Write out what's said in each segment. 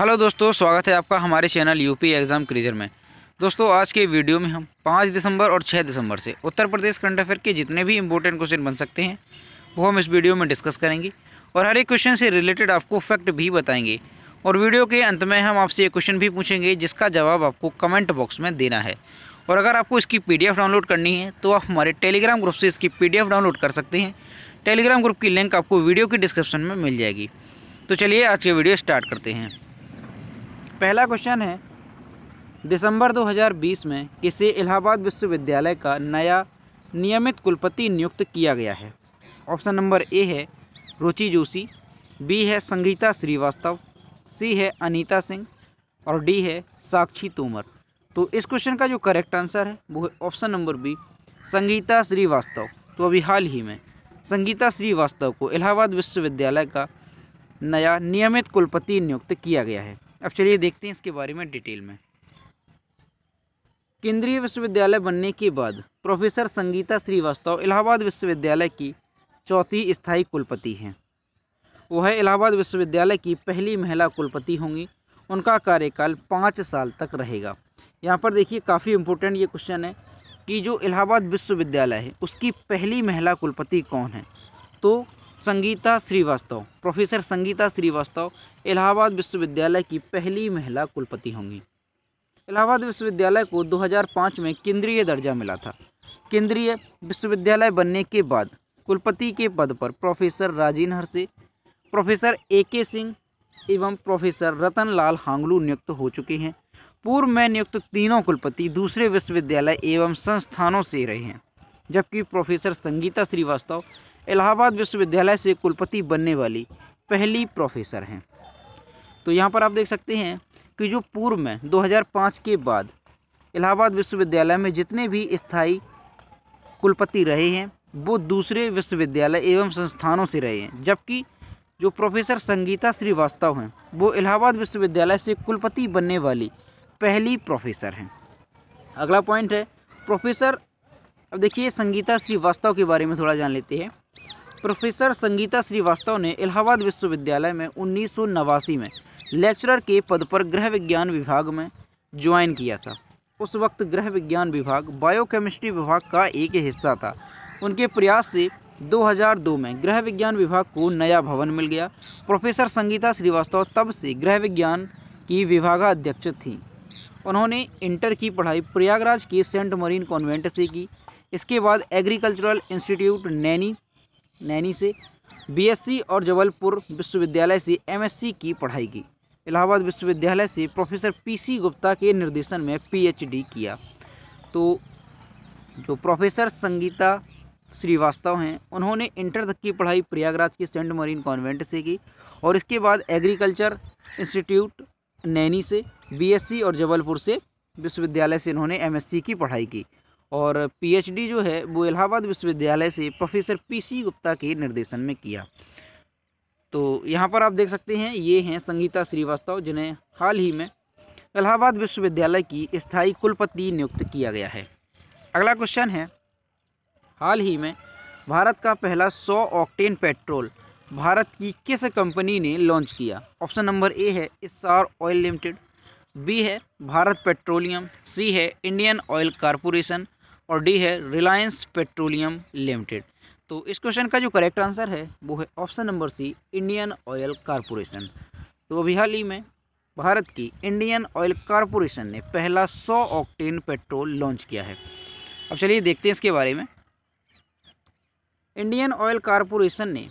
hello दोस्तों स्वागत है आपका हमारे चैनल यूपी एग्ज़ाम क्रीजर में दोस्तों आज के वीडियो में हम पाँच दिसंबर और छः दिसंबर से उत्तर प्रदेश करंट अफेयर के जितने भी इंपॉर्टेंट क्वेश्चन बन सकते हैं वो हम इस वीडियो में डिस्कस करेंगे और हर एक क्वेश्चन से रिलेटेड आपको फैक्ट भी बताएंगे और वीडियो के अंत में हम आपसे एक क्वेश्चन भी पूछेंगे जिसका जवाब आपको कमेंट बॉक्स में देना है और अगर आपको इसकी पी डाउनलोड करनी है तो आप हमारे टेलीग्राम ग्रुप से इसकी पी डाउनलोड कर सकते हैं टेलीग्राम ग्रुप की लिंक आपको वीडियो की डिस्क्रिप्शन में मिल जाएगी तो चलिए आज के वीडियो स्टार्ट करते हैं पहला क्वेश्चन है दिसंबर 2020 में किसे इलाहाबाद विश्वविद्यालय का नया नियमित कुलपति नियुक्त किया गया है ऑप्शन नंबर ए है रुचि जोशी बी है संगीता श्रीवास्तव सी है अनीता सिंह और डी है साक्षी तोमर तो इस क्वेश्चन का जो करेक्ट आंसर है वो है option number B Sangeeta Srivastava तो अभी हाल ही में संगीता श्रीवास्तव को इलाहाबाद विश्वविद्यालय का नया नियमित कुलपति नियुक्त किया गया है अब चलिए देखते हैं इसके बारे में डिटेल में केंद्रीय विश्वविद्यालय बनने के बाद प्रोफेसर संगीता श्रीवास्तव इलाहाबाद विश्वविद्यालय की चौथी स्थायी कुलपति हैं वह है इलाहाबाद विश्वविद्यालय की पहली महिला कुलपति होंगी उनका कार्यकाल पाँच साल तक रहेगा यहाँ पर देखिए काफ़ी इम्पोर्टेंट ये क्वेश्चन है कि जो इलाहाबाद विश्वविद्यालय है उसकी पहली महिला कुलपति कौन है तो संगीता श्रीवास्तव प्रोफेसर संगीता श्रीवास्तव इलाहाबाद विश्वविद्यालय की पहली महिला कुलपति होंगी इलाहाबाद विश्वविद्यालय को 2005 में केंद्रीय दर्जा मिला था केंद्रीय विश्वविद्यालय बनने के बाद कुलपति के पद पर प्रोफेसर राजेंद्र से प्रोफेसर ए के सिंह एवं प्रोफेसर रतन लाल हांगलू नियुक्त हो चुके हैं पूर्व में नियुक्त तीनों कुलपति दूसरे विश्वविद्यालय एवं संस्थानों से रहे हैं जबकि प्रोफेसर संगीता श्रीवास्तव इलाहाबाद विश्वविद्यालय से कुलपति बनने वाली पहली प्रोफेसर हैं तो यहाँ पर आप देख सकते हैं कि जो पूर्व में 2005 के बाद इलाहाबाद विश्वविद्यालय में जितने भी स्थाई कुलपति रहे हैं वो दूसरे विश्वविद्यालय एवं संस्थानों से रहे हैं जबकि जो प्रोफेसर संगीता श्रीवास्तव हैं वो इलाहाबाद विश्वविद्यालय से कुलपति बनने वाली पहली प्रोफेसर हैं अगला पॉइंट है प्रोफेसर अब देखिए संगीता श्रीवास्तव के बारे में थोड़ा जान लेते हैं प्रोफेसर संगीता श्रीवास्तव ने इलाहाबाद विश्वविद्यालय में उन्नीस में लेक्चरर के पद पर गृह विज्ञान विभाग में ज्वाइन किया था उस वक्त गृह विज्ञान विभाग बायोकेमिस्ट्री विभाग का एक हिस्सा था उनके प्रयास से 2002 में गृह विज्ञान विभाग को नया भवन मिल गया प्रोफेसर संगीता श्रीवास्तव तब से गृह विज्ञान की विभागाध्यक्ष थीं उन्होंने इंटर की पढ़ाई प्रयागराज के सेंट मरीन कॉन्वेंट से की इसके बाद एग्रीकल्चरल इंस्टीट्यूट नैनी नैनी से बीएससी और जबलपुर विश्वविद्यालय से एमएससी की पढ़ाई की इलाहाबाद विश्वविद्यालय से प्रोफेसर पीसी गुप्ता के निर्देशन में पीएचडी किया तो जो प्रोफेसर संगीता श्रीवास्तव हैं उन्होंने इंटर तक की पढ़ाई प्रयागराज के सेंट मरीन कॉन्वेंट से की और इसके बाद एग्रीकल्चर इंस्टीट्यूट नैनी से बीएससी और जबलपुर से विश्वविद्यालय से इन्होंने एमएससी की पढ़ाई की और पीएचडी जो है वो इलाहाबाद विश्वविद्यालय से प्रोफेसर पीसी गुप्ता के निर्देशन में किया तो यहाँ पर आप देख सकते हैं ये हैं संगीता श्रीवास्तव जिन्हें हाल ही में इलाहाबाद विश्वविद्यालय की स्थायी कुलपति नियुक्त किया गया है अगला क्वेश्चन है हाल ही में भारत का पहला 100 ऑक्टेन पेट्रोल भारत की किस कंपनी ने लॉन्च किया ऑप्शन नंबर ए है इसार ऑयल लिमिटेड बी है भारत पेट्रोलियम सी है इंडियन ऑयल कॉरपोरेशन और डी है रिलायंस पेट्रोलियम लिमिटेड तो इस क्वेश्चन का जो करेक्ट आंसर है वो है option number C Indian oil corporation तो अभी हाल ही में भारत की इंडियन ऑयल कॉरपोरेशन ने पहला 100 ऑक्टेन पेट्रोल लॉन्च किया है अब चलिए देखते हैं इसके बारे में इंडियन ऑयल कॉरपोरेशन ने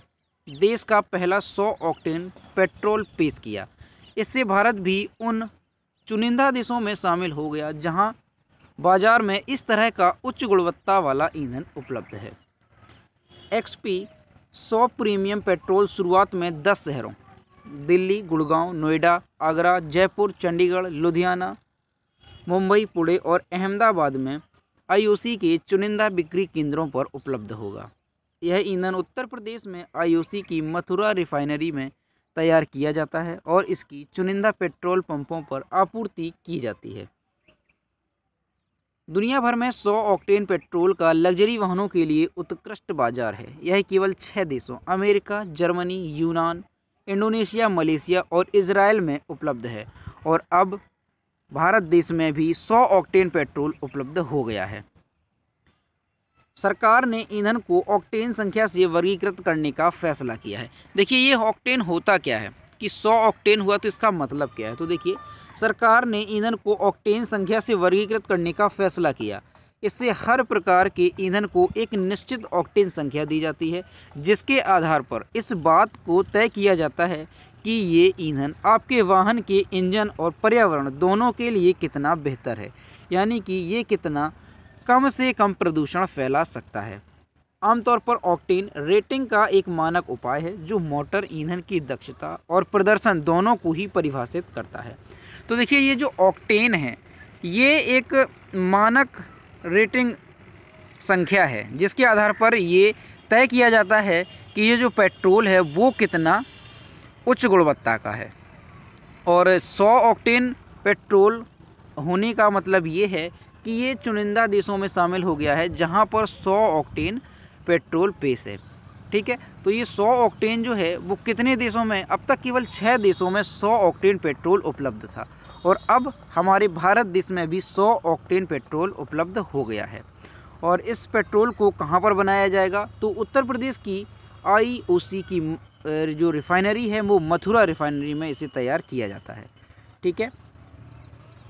देश का पहला 100 ऑक्टेन पेट्रोल पेश किया इससे भारत भी उन चुनिंदा देशों में शामिल हो गया जहां बाज़ार में इस तरह का उच्च गुणवत्ता वाला ईंधन उपलब्ध है एक्सपी 100 प्रीमियम पेट्रोल शुरुआत में 10 शहरों दिल्ली गुड़गांव नोएडा आगरा जयपुर चंडीगढ़ लुधियाना मुंबई पुणे और अहमदाबाद में आईओसी के चुनिंदा बिक्री केंद्रों पर उपलब्ध होगा यह ईंधन उत्तर प्रदेश में आईओसी की मथुरा रिफाइनरी में तैयार किया जाता है और इसकी चुनिंदा पेट्रोल पंपों पर आपूर्ति की जाती है दुनिया भर में 100 ऑक्टेन पेट्रोल का लग्जरी वाहनों के लिए उत्कृष्ट बाजार है यह केवल छः देशों अमेरिका जर्मनी यूनान इंडोनेशिया मलेशिया और इसराइल में उपलब्ध है और अब भारत देश में भी 100 ऑक्टेन पेट्रोल उपलब्ध हो गया है सरकार ने ईंधन को ऑक्टेन संख्या से वर्गीकृत करने का फैसला किया है देखिए ये ऑक्टेन होता क्या है कि 100 ऑक्टेन हुआ तो इसका मतलब क्या है तो देखिए सरकार ने ईंधन को ऑक्टेन संख्या से वर्गीकृत करने का फैसला किया इससे हर प्रकार के ईंधन को एक निश्चित ऑक्टेन संख्या दी जाती है जिसके आधार पर इस बात को तय किया जाता है कि ये ईंधन आपके वाहन के इंजन और पर्यावरण दोनों के लिए कितना बेहतर है यानी कि ये कितना कम से कम प्रदूषण फैला सकता है आमतौर पर ऑक्टेन रेटिंग का एक मानक उपाय है जो मोटर ईंधन की दक्षता और प्रदर्शन दोनों को ही परिभाषित करता है तो देखिए ये जो ऑक्टेन है ये एक मानक रेटिंग संख्या है जिसके आधार पर ये तय किया जाता है कि ये जो पेट्रोल है वो कितना उच्च गुणवत्ता का है और 100 ऑक्टेन पेट्रोल होने का मतलब ये है कि ये चुनिंदा देशों में शामिल हो गया है जहाँ पर 100 ऑक्टेन पेट्रोल पेश है ठीक है तो ये 100 ऑक्टेन जो है वो कितने देशों में अब तक केवल छः देशों में 100 ऑक्टेन पेट्रोल उपलब्ध था और अब हमारे भारत देश में भी 100 ऑक्टेन पेट्रोल उपलब्ध हो गया है और इस पेट्रोल को कहाँ पर बनाया जाएगा तो उत्तर प्रदेश की आईओसी की जो रिफाइनरी है वो मथुरा रिफाइनरी में इसे तैयार किया जाता है ठीक है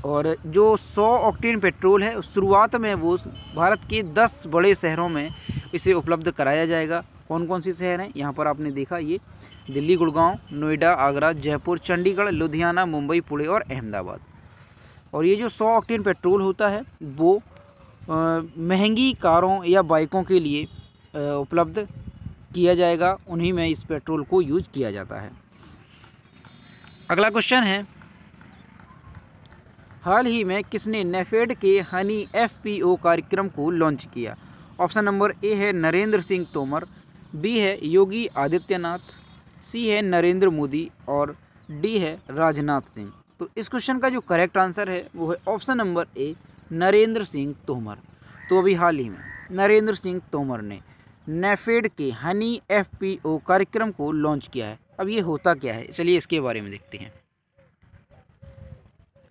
और जो 100 ऑक्टेन पेट्रोल है शुरुआत में वो भारत के 10 बड़े शहरों में इसे उपलब्ध कराया जाएगा कौन कौन सी शहर हैं यहाँ पर आपने देखा ये दिल्ली गुड़गांव नोएडा आगरा जयपुर चंडीगढ़ लुधियाना मुंबई पुणे और अहमदाबाद और ये जो सौ ऑक्टेन पेट्रोल होता है वो महंगी कारों या बाइकों के लिए उपलब्ध किया जाएगा उन्हीं में इस पेट्रोल को यूज किया जाता है अगला क्वेश्चन है हाल ही में किसने नेफेड के हनी एफपीओ कार्यक्रम को लॉन्च किया ऑप्शन नंबर ए है नरेंद्र सिंह तोमर बी है योगी आदित्यनाथ सी है नरेंद्र मोदी और डी है राजनाथ सिंह तो इस क्वेश्चन का जो करेक्ट आंसर है वो है option number A Narendra Singh Tomar तो अभी हाल ही में नरेंद्र सिंह तोमर ने नेफेड के हनी एफपीओ कार्यक्रम को लॉन्च किया है अब ये होता क्या है चलिए इसके बारे में देखते हैं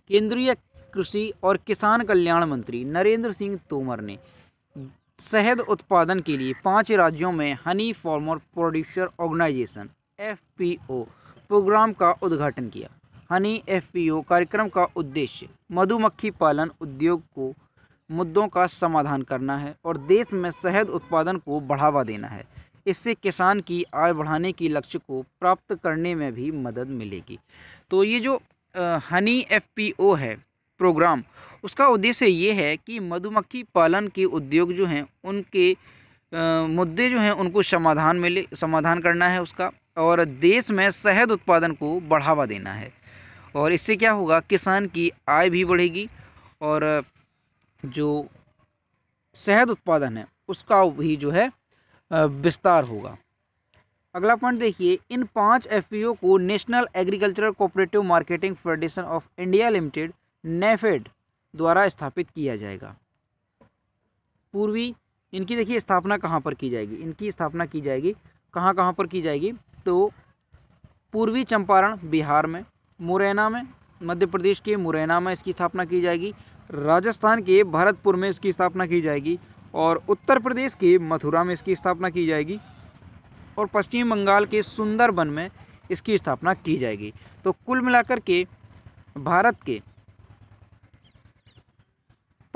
केंद्रीय कृषि और किसान कल्याण मंत्री नरेंद्र सिंह तोमर ने शहद उत्पादन के लिए पांच राज्यों में honey farmer producer organisation FPO programme का उद्घाटन किया हनी एफपीओ कार्यक्रम का उद्देश्य मधुमक्खी पालन उद्योग को मुद्दों का समाधान करना है और देश में शहद उत्पादन को बढ़ावा देना है इससे किसान की आय बढ़ाने के लक्ष्य को प्राप्त करने में भी मदद मिलेगी तो ये जो हनी एफ है प्रोग्राम उसका उद्देश्य ये है कि मधुमक्खी पालन के उद्योग जो हैं उनके आ, मुद्दे जो हैं उनको समाधान मिले समाधान करना है उसका और देश में शहद उत्पादन को बढ़ावा देना है और इससे क्या होगा किसान की आय भी बढ़ेगी और जो शहद उत्पादन है उसका भी जो है विस्तार होगा अगला पॉइंट देखिए इन पांच एफपीओ को national agricultural cooperative marketing federation of India limited NAFED द्वारा स्थापित किया जाएगा पूर्वी इनकी देखिए स्थापना कहाँ पर की जाएगी इनकी स्थापना की जाएगी कहाँ कहाँ पर की जाएगी तो पूर्वी चंपारण बिहार में मुरैना में मध्य प्रदेश के मुरैना में इसकी स्थापना की जाएगी राजस्थान के भरतपुर में इसकी स्थापना की जाएगी और उत्तर प्रदेश के मथुरा में इसकी स्थापना की जाएगी और पश्चिम बंगाल के सुंदरबन में इसकी स्थापना की जाएगी तो कुल मिलाकर के भारत के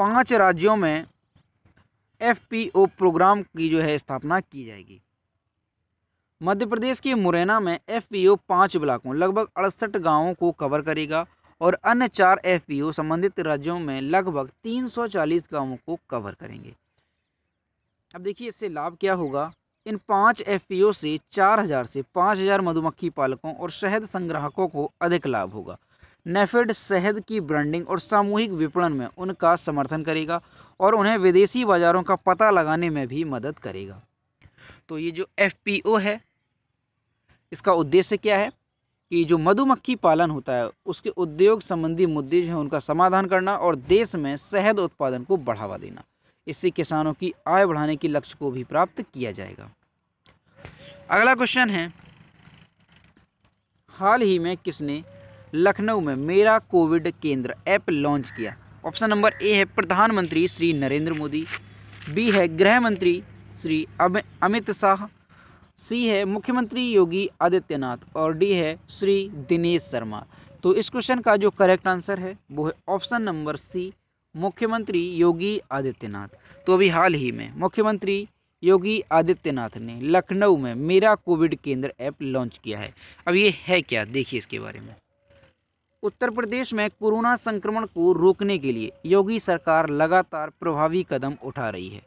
पांच राज्यों में एफपीओ प्रोग्राम की जो है स्थापना की जाएगी मध्य प्रदेश के मुरैना में एफपीओ पाँच ब्लाकों लगभग अड़सठ गांवों को कवर करेगा और अन्य चार एफपीओ संबंधित राज्यों में लगभग 340 गांवों को कवर करेंगे अब देखिए इससे लाभ क्या होगा इन पाँच एफपीओ से 4000 से 5000 मधुमक्खी पालकों और शहद संग्राहकों को अधिक लाभ होगा नेफेड शहद की ब्रांडिंग और सामूहिक विपणन में उनका समर्थन करेगा और उन्हें विदेशी बाज़ारों का पता लगाने में भी मदद करेगा तो ये जो एफ है इसका उद्देश्य क्या है कि जो मधुमक्खी पालन होता है उसके उद्योग संबंधी मुद्दे जो हैं उनका समाधान करना और देश में शहद उत्पादन को बढ़ावा देना इससे किसानों की आय बढ़ाने के लक्ष्य को भी प्राप्त किया जाएगा अगला क्वेश्चन है हाल ही में किसने लखनऊ में Mera covid Kendra app launch किया ऑप्शन नंबर ए है प्रधानमंत्री श्री नरेंद्र मोदी बी है गृह मंत्री श्री अमित शाह सी है मुख्यमंत्री योगी आदित्यनाथ और डी है श्री दिनेश शर्मा तो इस क्वेश्चन का जो करेक्ट आंसर है वो है ऑप्शन नंबर सी मुख्यमंत्री योगी आदित्यनाथ तो अभी हाल ही में मुख्यमंत्री योगी आदित्यनाथ ने लखनऊ में Mera covid Kendra app launch किया है अब ये है क्या देखिए इसके बारे में उत्तर प्रदेश में कोरोना संक्रमण को रोकने के लिए योगी सरकार लगातार प्रभावी कदम उठा रही है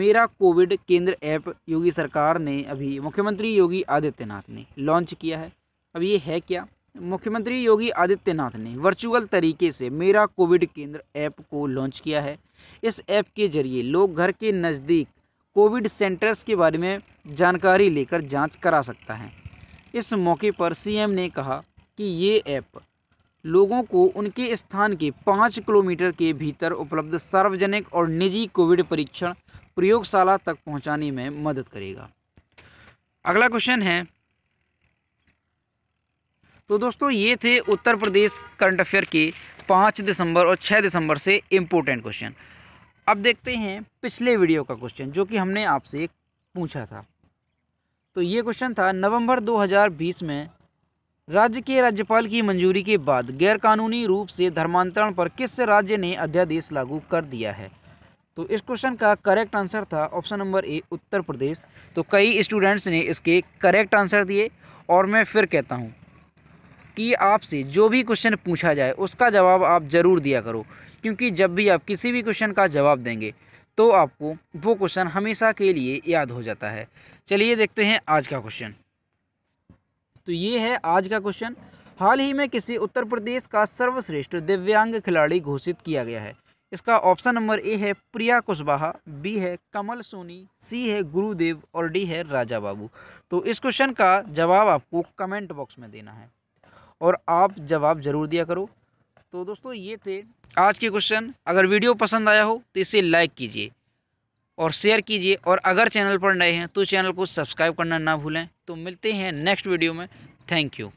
मेरा कोविड केंद्र ऐप योगी सरकार ने अभी मुख्यमंत्री योगी आदित्यनाथ ने लॉन्च किया है अब ये है क्या मुख्यमंत्री योगी आदित्यनाथ ने वर्चुअल तरीके से मेरा कोविड केंद्र ऐप को लॉन्च किया है इस ऐप के जरिए लोग घर के नज़दीक कोविड सेंटर्स के बारे में जानकारी लेकर जांच करा सकता है इस मौके पर सीएम ने कहा कि ये ऐप लोगों को उनके स्थान के पाँच किलोमीटर के भीतर उपलब्ध सार्वजनिक और निजी कोविड परीक्षण प्रयोगशाला तक पहुंचाने में मदद करेगा अगला क्वेश्चन है तो दोस्तों ये थे उत्तर प्रदेश करंट अफेयर के पाँच दिसंबर और छः दिसंबर से इम्पोर्टेंट क्वेश्चन अब देखते हैं पिछले वीडियो का क्वेश्चन जो कि हमने आपसे पूछा था तो ये क्वेश्चन था नवंबर 2020 में राज्य के राज्यपाल की मंजूरी के बाद गैरकानूनी रूप से धर्मांतरण पर किस राज्य ने अध्यादेश लागू कर दिया है तो इस क्वेश्चन का करेक्ट आंसर था option number A Uttar Pradesh तो कई स्टूडेंट्स ने इसके करेक्ट आंसर दिए और मैं फिर कहता हूँ कि आपसे जो भी क्वेश्चन पूछा जाए उसका जवाब आप ज़रूर दिया करो क्योंकि जब भी आप किसी भी क्वेश्चन का जवाब देंगे तो आपको वो क्वेश्चन हमेशा के लिए याद हो जाता है चलिए देखते हैं आज का क्वेश्चन तो ये है आज का क्वेश्चन हाल ही में किसी उत्तर प्रदेश का सर्वश्रेष्ठ दिव्यांग खिलाड़ी घोषित किया गया है इसका ऑप्शन नंबर ए है प्रिया कुशवाहा बी है कमल सोनी सी है गुरुदेव और डी है राजा बाबू तो इस क्वेश्चन का जवाब आपको कमेंट बॉक्स में देना है और आप जवाब ज़रूर दिया करो तो दोस्तों ये थे आज के क्वेश्चन अगर वीडियो पसंद आया हो तो इसे लाइक कीजिए और शेयर कीजिए और अगर चैनल पर नए हैं तो चैनल को सब्सक्राइब करना ना भूलें तो मिलते हैं नेक्स्ट वीडियो में थैंक यू